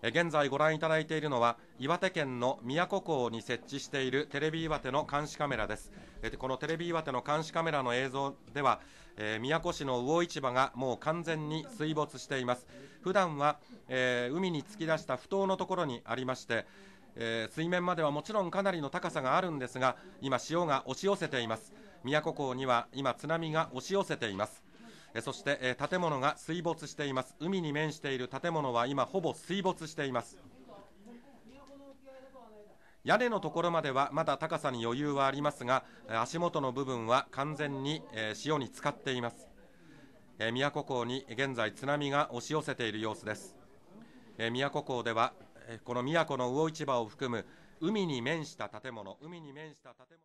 現在ご覧いただいているのは岩手県の宮古港に設置しているテレビ岩手の監視カメラですこのテレビ岩手の監視カメラの映像では、え宮古市の魚市場がもう完全に水没しています普段は、え海に突き出した不当のところにありましてえ水面まではもちろんかなりの高さがあるんですが今潮が押し寄せています宮古港には今津波が押し寄せていますそして建物が水没しています海に面している建物は今ほぼ水没しています屋根のところまではまだ高さに余裕はありますが足元の部分は完全に潮に浸かっています宮古港に現在津波が押し寄せている様子です宮古港ではこの宮古の魚市場を含む海に面した建物海に面した建物